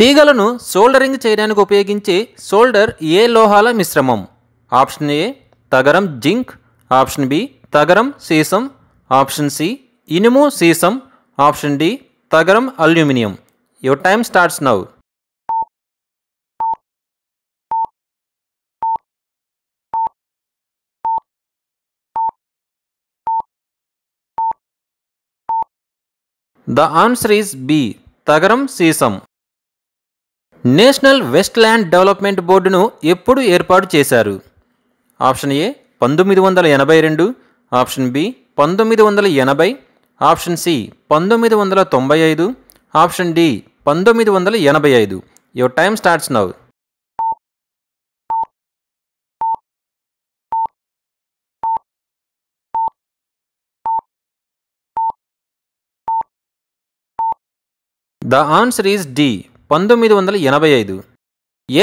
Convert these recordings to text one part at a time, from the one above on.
తీగలను సోల్డరింగ్ చేయడానికి ఉపయోగించే సోల్డర్ ఏ లోహాల మిశ్రమం ఆప్షన్ ఏ తగరం జింక్ ఆప్షన్ బి తగరం సీసం ఆప్షన్ సి ఇనుము సీసం ఆప్షన్ డి తగరం aluminium your time starts now the answer is B తగరం సీసం నేషనల్ వెస్ట్ ల్యాండ్ డెవలప్మెంట్ బోర్డును ఎప్పుడు ఏర్పాటు చేశారు ఆప్షన్ ఏ పంతొమ్మిది వందల ఎనభై రెండు ఆప్షన్ బి పంతొమ్మిది వందల ఎనభై ఆప్షన్ సి పంతొమ్మిది వందల తొంభై ఐదు ఆప్షన్ డి పంతొమ్మిది వందల ఎనభై ఐదు your time starts now the answer is D పంతొమ్మిది వందల ఎనభై ఐదు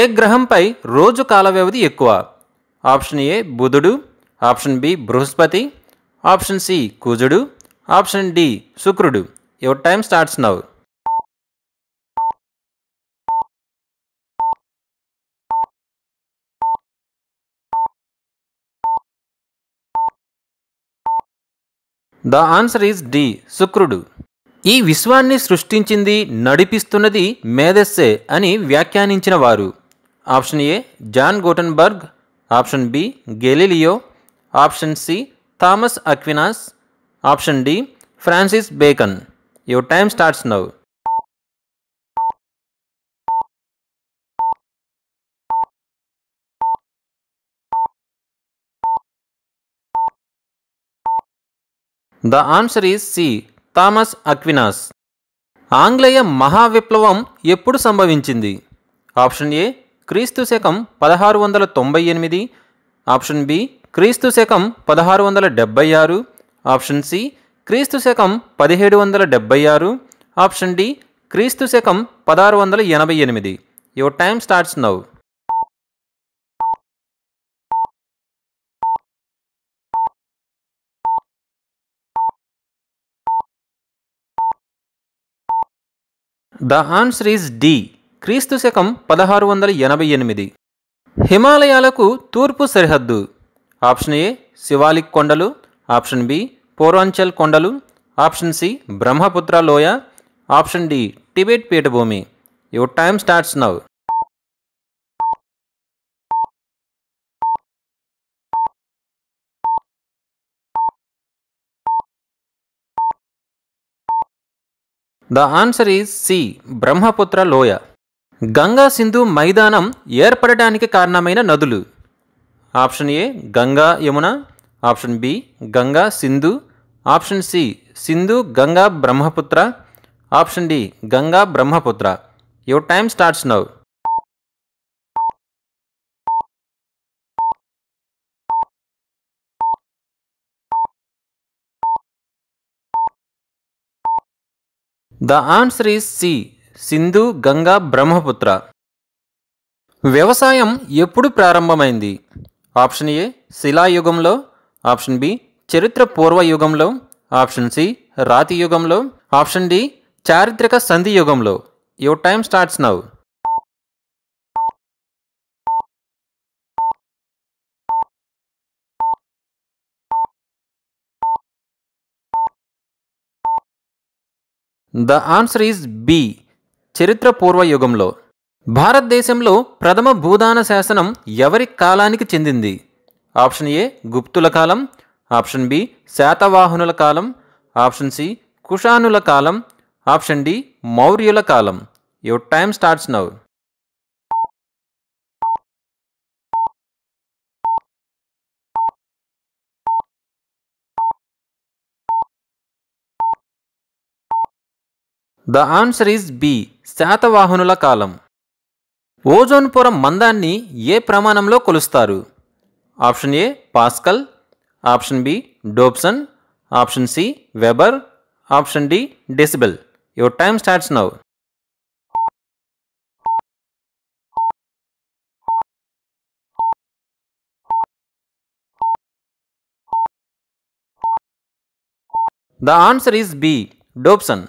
ఏ గ్రహంపై రోజు కాల వ్యవధి ఎక్కువ ఆప్షన్ ఏ బుధుడు ఆప్షన్ బి బృహస్పతి ఆప్షన్ సి కుజుడు ఆప్షన్ డి శుక్రుడు your time starts now the answer is D శుక్రుడు ఈ విశ్వాన్ని సృష్టించింది నడిపిస్తున్నది మేధస్సే అని వ్యాఖ్యానించిన వారు option A John Gutenberg option B Galileo option C Thomas Aquinas option D Francis Bacon your time starts now the answer is C Thomas Aquinas ఆంగ్లేయ మహావిప్లవం ఎప్పుడు సంభవించింది ఆప్షన్ ఏ క్రీస్తు శకం పదహారు వందల తొంభై ఎనిమిది ఆప్షన్ బి క్రీస్తు శకం పదహారు వందల డెబ్బై ఆరు ఆప్షన్ సి క్రీస్తు శకం పదిహేడు వందల డెబ్బై ఆరు ఆప్షన్ డి క్రీస్తు శకం పదహారు వందల ఎనభై ఎనిమిది your time starts now the answer is D క్రీస్తు శకం పదహారు వందల ఎనభై ఎనిమిది హిమాలయాలకు తూర్పు సరిహద్దు ఆప్షన్ ఏ శివాలిక్ కొండలు ఆప్షన్ బి పూర్వాంచల్ కొండలు ఆప్షన్ సి బ్రహ్మపుత్ర లోయ ఆప్షన్ డి టిబెట్ పీఠభూమి your time starts now the answer is C Brahmaputra లోయ గంగా సింధు మైదానం ఏర్పడడానికి కారణమైన నదులు option A Ganga Yamuna option B Ganga Sindhu option C Sindhu Ganga Brahmaputra option D Ganga Brahmaputra your time starts now the answer is C Sindhu Ganga Brahmaputra వ్యవసాయం ఎప్పుడు ప్రారంభమైంది ఆప్షన్ ఏ శిలాయుగంలో ఆప్షన్ బి చరిత్ర పూర్వ యుగంలో ఆప్షన్ సి రాతి యుగంలో ఆప్షన్ డి చారిత్రక సంధి యుగంలో your time starts now the answer is B చరిత్ర పూర్వయుగంలో భారతదేశంలో ప్రథమ భూదాన శాసనం ఎవరి కాలానికి చెందింది ఆప్షన్ ఏ గుప్తుల కాలం ఆప్షన్ బి శాతవాహనుల కాలం ఆప్షన్ సి కుషానుల కాలం ఆప్షన్ డి మౌర్యుల కాలం your time starts now the answer is B శాతవాహనుల కాలం ఓజోన్ పొర మందాన్ని ఏ ప్రమాణంలో కొలుస్తారు option A pascal option B Dobson option C Weber option D decibel your time starts now the answer is B డోప్సన్